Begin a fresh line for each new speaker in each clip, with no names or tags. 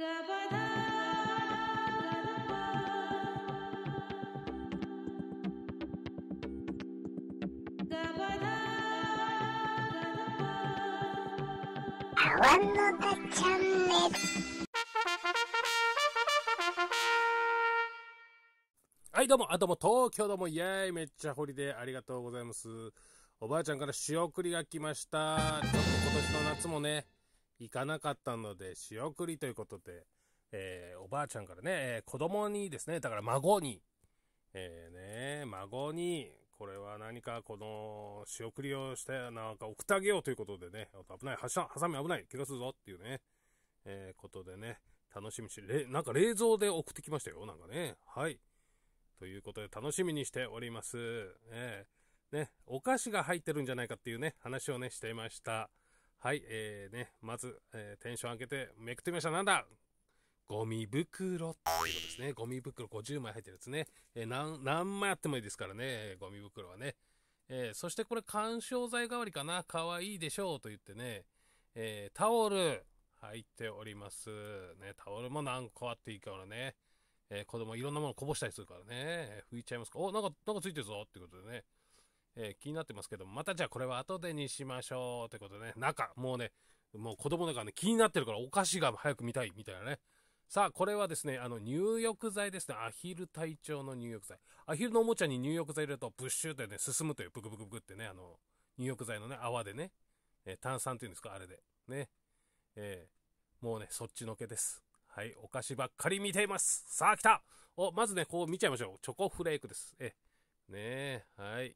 ワンのはい、どうも、あ、どうも、東京どうも、イェーイ、めっちゃホリデー、ありがとうございます。おばあちゃんから仕送りが来ました。ちょっと今年の夏もね、行かなかったので、仕送りということで、えー、おばあちゃんからね、えー、子供にですね、だから孫に、えー、ね、孫に、これは何かこの、仕送りをして、なんか送ってあげようということでね、危ない、はしゃ、危ない、気がするぞっていうね、えー、ことでね、楽しみし、れ、なんか冷蔵で送ってきましたよ、なんかね、はい。ということで、楽しみにしております。えー、ね、お菓子が入ってるんじゃないかっていうね、話をね、していました。はい、えー、ね、まず、えー、テンション上げてめくってみました。なんだゴミ袋っていうことですね。ゴミ袋50枚入ってるやつね。えー、何、何枚あってもいいですからね、ゴミ袋はね。えー、そしてこれ干渉剤代わりかな。可愛いでしょうと言ってね、えー、タオル入っております。ね、タオルも何個あっていいからね。えー、子供いろんなものこぼしたりするからね。拭いちゃいますか。お、なんか、なんかついてるぞってことでね。えー、気になってますけどまたじゃあこれは後でにしましょうってことでね、中、もうね、もう子供だからね、気になってるからお菓子が早く見たいみたいなね。さあ、これはですね、あの、入浴剤ですね。アヒル隊長の入浴剤。アヒルのおもちゃに入浴剤入れると、プッシュってね、進むという、ブクブクブクってね、あの、入浴剤のね、泡でね、えー、炭酸っていうんですか、あれで。ね。えー、もうね、そっちのけです。はい、お菓子ばっかり見ています。さあ、来たお、まずね、こう見ちゃいましょう。チョコフレークです。え、ねえ、はい。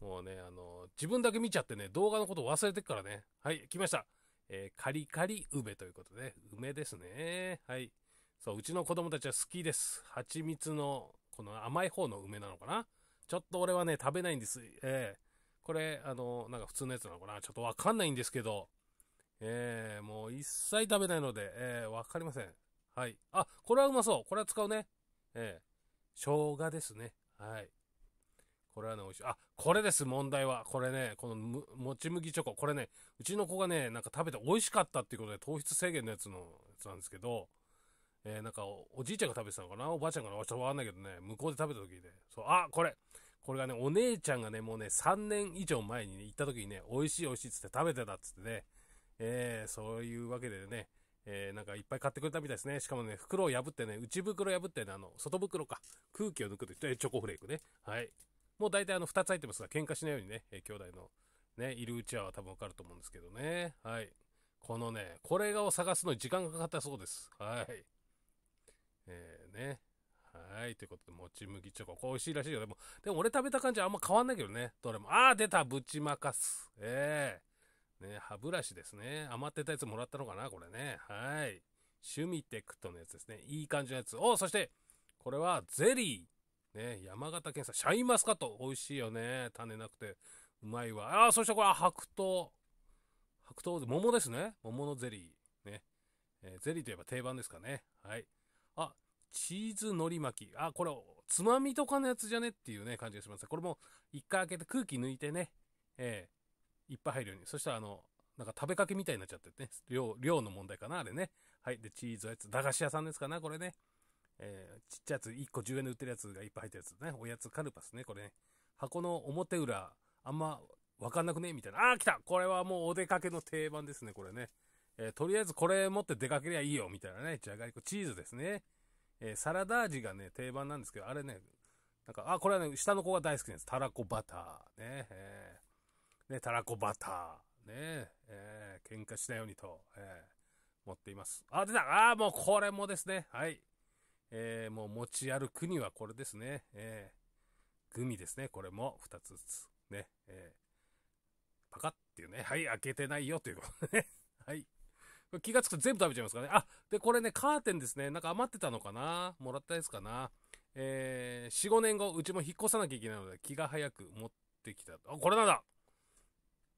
もうね、あの、自分だけ見ちゃってね、動画のこと忘れてっからね。はい、来ました。えー、カリカリ梅ということで、梅ですね。はい。そう、うちの子供たちは好きです。蜂蜜の、この甘い方の梅なのかなちょっと俺はね、食べないんです。ええー、これ、あの、なんか普通のやつなのかなちょっとわかんないんですけど、えー、もう一切食べないので、ええわかりません。はい。あ、これはうまそう。これは使うね。ええ生姜ですね。はい。これはね、美味しい。あ、これです、問題は。これね、このむ、もち麦チョコ。これね、うちの子がね、なんか食べて美味しかったっていうことで、糖質制限のやつの、やつなんですけど、えー、なんかお、おじいちゃんが食べてたのかなおばあちゃんかなちょっとわかんないけどね、向こうで食べた時で、そう、あ、これこれがね、お姉ちゃんがね、もうね、3年以上前に、ね、行った時にね、美味しい美味しいっつって食べてたっつってね、えー、そういうわけでね、えー、なんかいっぱい買ってくれたみたいですね。しかもね、袋を破ってね、内袋破ってね、あの、外袋か、空気を抜くと言って、チョコフレークね。はい。もう大体あの2つ入ってますが喧嘩しないようにね、えー、兄弟のね、いるうちは多分わかると思うんですけどね。はい。このね、これを探すのに時間がかかったそうです。はい。えー、ね。はい。ということで、もち麦チョコ。これ美味しいらしいよ。でも、でも俺食べた感じあんま変わんないけどね。どれも。あー、出たぶちまかす。ええー、ね、歯ブラシですね。余ってたやつもらったのかなこれね。はい。シュミテクトのやつですね。いい感じのやつ。おそして、これはゼリー。ね、山形県産、シャインマスカット、美味しいよね。種なくて、うまいわ。ああ、そしてこれ、白桃。白桃、桃ですね。桃のゼリー。ね。えー、ゼリーといえば定番ですかね。はい。あ、チーズ海苔巻き。あ、これ、つまみとかのやつじゃねっていうね、感じがします。これも、一回開けて空気抜いてね、えー、いっぱい入るように。そしたら、あの、なんか食べかけみたいになっちゃってね。量、量の問題かな、あれね。はい。で、チーズやつ。駄菓子屋さんですかな、これね。えー、ちっちゃいやつ、1個10円で売ってるやつがいっぱい入ったやつね。おやつカルパスね、これね。箱の表裏、あんまわかんなくねみたいな。あー来たこれはもうお出かけの定番ですね、これね。えー、とりあえずこれ持って出かけりゃいいよ、みたいなね。じゃがりこ、チーズですね。えー、サラダ味がね、定番なんですけど、あれね、なんか、あ、これはね、下の子が大好きなんです。たらこバター。ね、えー、ね、たらこバター。ね、えー、喧嘩しないようにと、えー、持っています。あ、出たあー、もうこれもですね。はい。えー、もう持ち歩くにはこれですね。えー、グミですね。これも2つずつ。ね。えー、パカッっていうね。はい、開けてないよということね。はい。気がつくと全部食べちゃいますからね。あ、で、これね、カーテンですね。なんか余ってたのかなもらったやつかなえー、4、5年後、うちも引っ越さなきゃいけないので、気が早く持ってきた。あ、これなんだ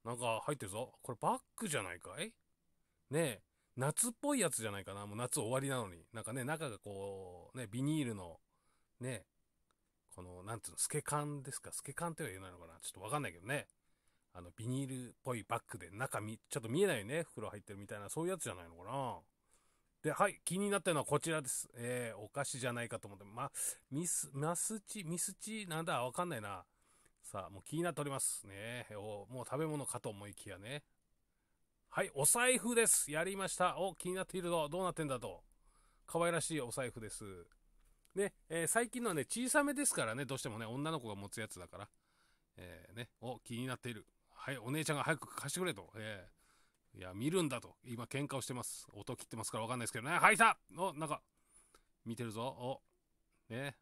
なんか入ってるぞ。これバッグじゃないかいねえ。夏っぽいやつじゃないかな。もう夏終わりなのに。なんかね、中がこう、ね、ビニールの、ね、この、なんつうの、透け感ですか透け感っては言えないのかなちょっとわかんないけどね。あの、ビニールっぽいバッグで中み、ちょっと見えないよね。袋入ってるみたいな、そういうやつじゃないのかなで、はい、気になったのはこちらです。えー、お菓子じゃないかと思って、ま、ミス、マスチ、ミスチ、なんだ、わかんないな。さあ、もう気になっておりますね。もう食べ物かと思いきやね。はい、お財布です。やりました。お、気になっているのどうなってんだと。可愛らしいお財布です。ね、えー、最近のはね、小さめですからね、どうしてもね、女の子が持つやつだから。えー、ね、お、気になっている。はい、お姉ちゃんが早く貸してくれと。えー、いや、見るんだと。今、喧嘩をしてます。音切ってますからわかんないですけどね。はい、さお、なんか、見てるぞ。お、ね。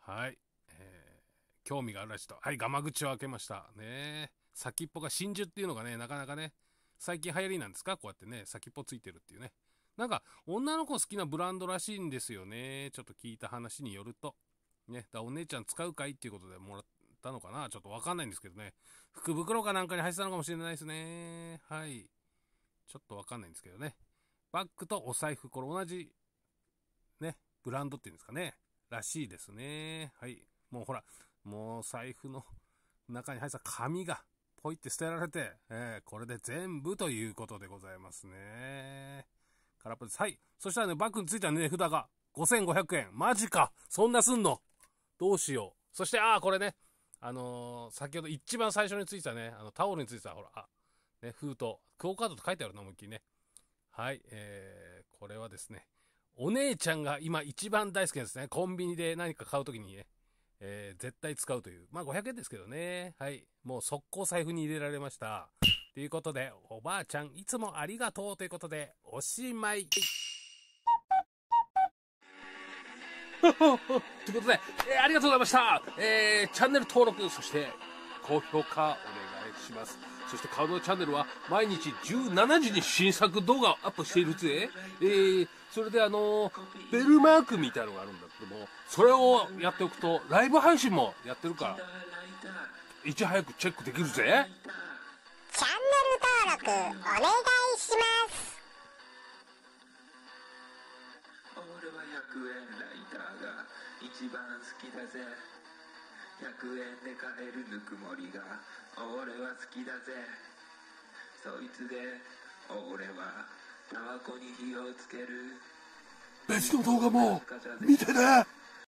はい、えー、興味があるらしいと。はい、ガマ口を開けました。ねえ。先っぽが真珠っていうのがね、なかなかね、最近流行りなんですかこうやってね、先っぽついてるっていうね。なんか、女の子好きなブランドらしいんですよね。ちょっと聞いた話によると。ね、だお姉ちゃん使うかいっていうことでもらったのかなちょっとわかんないんですけどね。福袋かなんかに入ってたのかもしれないですね。はい。ちょっとわかんないんですけどね。バッグとお財布、これ同じ、ね、ブランドっていうんですかね。らしいですね。はい。もうほら、もう財布の中に入ってた紙が、ポイって捨てられて、えー、これで全部ということでございますね。空っぽです。はい。そしたらね、バッグについた値札が5500円。マジかそんなすんのどうしよう。そして、ああ、これね。あのー、先ほど一番最初についたね、あのタオルについた、ほら、あ、ね、封筒、クオカードと書いてあるな、思いっきりね。はい、えー、これはですね、お姉ちゃんが今一番大好きですね。コンビニで何か買うときにね、えー、絶対使うという。まあ、500円ですけどね。はい。もう速攻財布に入れられました。ということで、おばあちゃんいつもありがとうということで、おしまい。ということで、えー、ありがとうございました。えー、チャンネル登録、そして、高評価お願いします。そして顔のチャンネルは毎日17時に新作動画をアップしているぜ。えー、それであのー、ベルマークみたいのがあるんだけども、それをやっておくと、ライブ配信もやってるから、いち早くチェックできるぜ。チャンネル登録お願いします。俺は100円ライターが一番好きだぜ。100円で買えるぬくもりが俺は好きだぜそいつで俺はタバコに火をつける別の動画も見てね